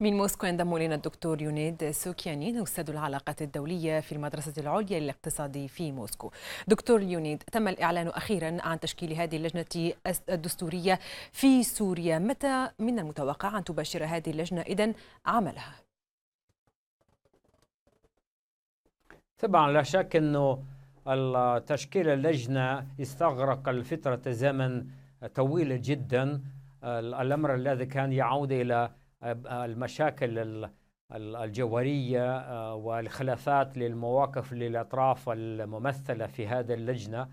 من موسكو ينضم الينا الدكتور يونيد سوكيانين استاذ العلاقات الدوليه في المدرسه العليا للاقتصاد في موسكو. دكتور يونيد تم الاعلان اخيرا عن تشكيل هذه اللجنه الدستوريه في سوريا، متى من المتوقع ان تباشر هذه اللجنه اذا عملها؟ طبعا لا شك انه تشكيل اللجنه استغرق الفتره زمن طويله جدا الامر الذي كان يعود الى المشاكل الجوهرية آه، والخلافات للمواقف للأطراف الممثلة في هذه اللجنة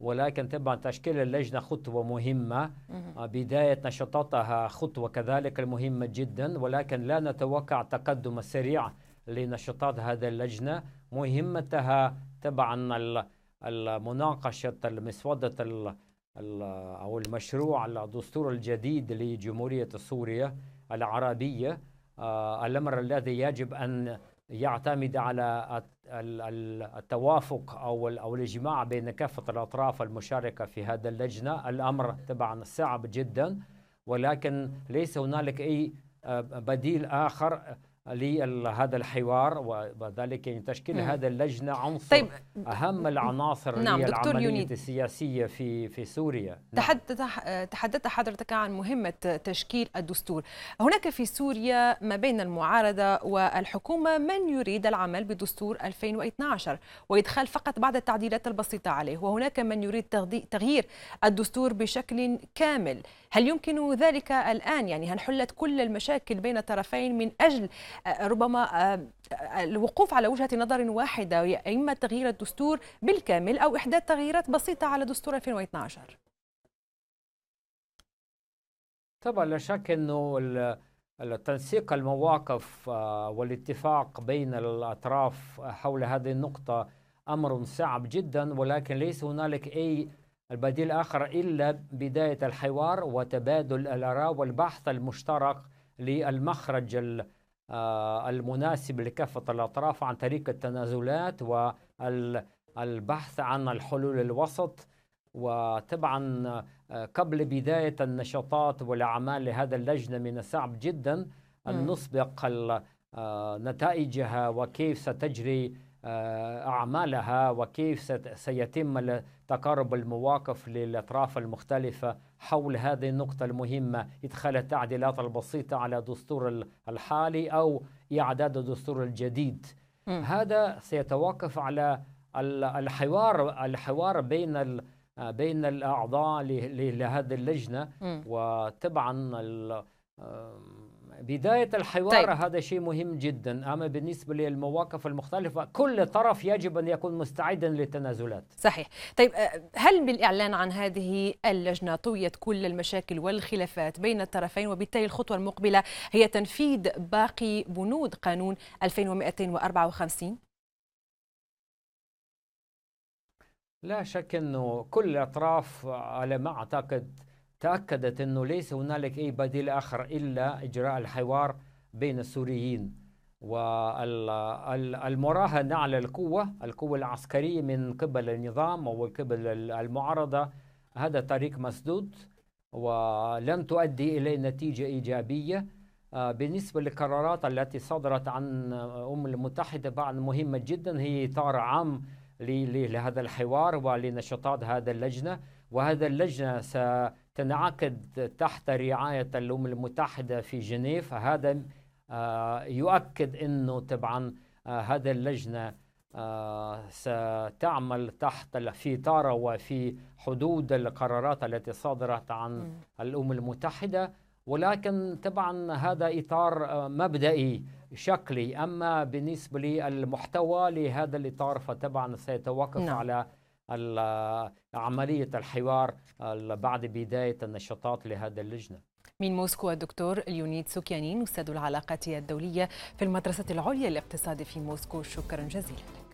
ولكن طبعا تشكيل اللجنة خطوة مهمة آه، بداية نشاطاتها خطوة كذلك مهمة جدا ولكن لا نتوقع تقدم سريع لنشاطات هذه اللجنة مهمتها طبعا مناقشة المسودة أو المشروع الدستور الجديد لجمهورية سوريا العربية آه، الأمر الذي يجب أن يعتمد على التوافق أو أو الإجماع بين كافة الأطراف المشاركة في هذا اللجنة الأمر طبعا صعب جدا ولكن ليس هنالك أي آه، بديل آخر لهذا الحوار وذلك يعني تشكيل مم. هذا اللجنة عنصر طيب. أهم العناصر نعم هي العملية يونيد. السياسية في في سوريا نعم. تحدث نعم. تحدثت حضرتك عن مهمة تشكيل الدستور هناك في سوريا ما بين المعارضة والحكومة من يريد العمل بدستور 2012 وإدخال فقط بعض التعديلات البسيطة عليه وهناك من يريد تغيير الدستور بشكل كامل هل يمكن ذلك الآن يعني هل حلت كل المشاكل بين الطرفين من أجل آه، ربما آه، آه، الوقوف على وجهة نظر واحدة إما تغيير الدستور بالكامل أو إحداث تغييرات بسيطة على دستور 2012 طبعا لا شك أنه التنسيق المواقف والاتفاق بين الأطراف حول هذه النقطة أمر صعب جدا ولكن ليس هنالك أي البديل الآخر إلا بداية الحوار وتبادل الآراء والبحث المشترك للمخرج آه، المناسب لكافة الأطراف عن طريق التنازلات والبحث عن الحلول الوسط وطبعا آه، قبل بداية النشاطات والأعمال لهذا اللجنة من الصعب جدا أن نسبق آه، نتائجها وكيف ستجري آه، أعمالها وكيف سيتم تقارب المواقف للأطراف المختلفة حول هذه النقطة المهمة إدخال التعديلات البسيطة على دستور الحالي أو إعداد الدستور الجديد م. هذا سيتوقف على الحوار الحوار بين بين الأعضاء لهذه اللجنة م. وطبعا بداية الحوار طيب. هذا شيء مهم جدا أما بالنسبة للمواقف المختلفة كل طرف يجب أن يكون مستعدا للتنازلات صحيح طيب آه، هل بالإعلان عن هذه اللجنة طويت كل المشاكل والخلافات بين الطرفين وبالتالي الخطوة المقبلة هي تنفيذ باقي بنود قانون 2254 لا شك أنه كل الأطراف على ما أعتقد تأكدت أنه ليس هنالك أي بديل آخر إلا إجراء الحوار بين السوريين والمراهنة على القوة القوة العسكرية من قبل النظام أو قبل المعارضة هذا طريق مسدود ولن تؤدي إلى نتيجة إيجابية آه، بالنسبة للقرارات التي صدرت عن الأمم المتحدة بعد مهمة جدا هي إطار عام لهذا الحوار ولنشاطات هذا اللجنة وهذا اللجنة تنعقد تحت رعاية الأمم المتحدة في جنيف هذا آه، يؤكد أنه طبعا آه، هذه اللجنة آه، ستعمل تحت في طارة وفي حدود القرارات التي صدرت عن الأمم المتحدة ولكن طبعا هذا إطار مبدئي شكلي أما بالنسبة للمحتوى لهذا الإطار فطبعا سيتوقف نعم. على عملية الحوار بعد بداية النشاطات لهذه اللجنة من موسكو الدكتور ليونيد سوكيانين أستاذ العلاقات الدولية في المدرسة العليا للاقتصاد في موسكو شكرا جزيلا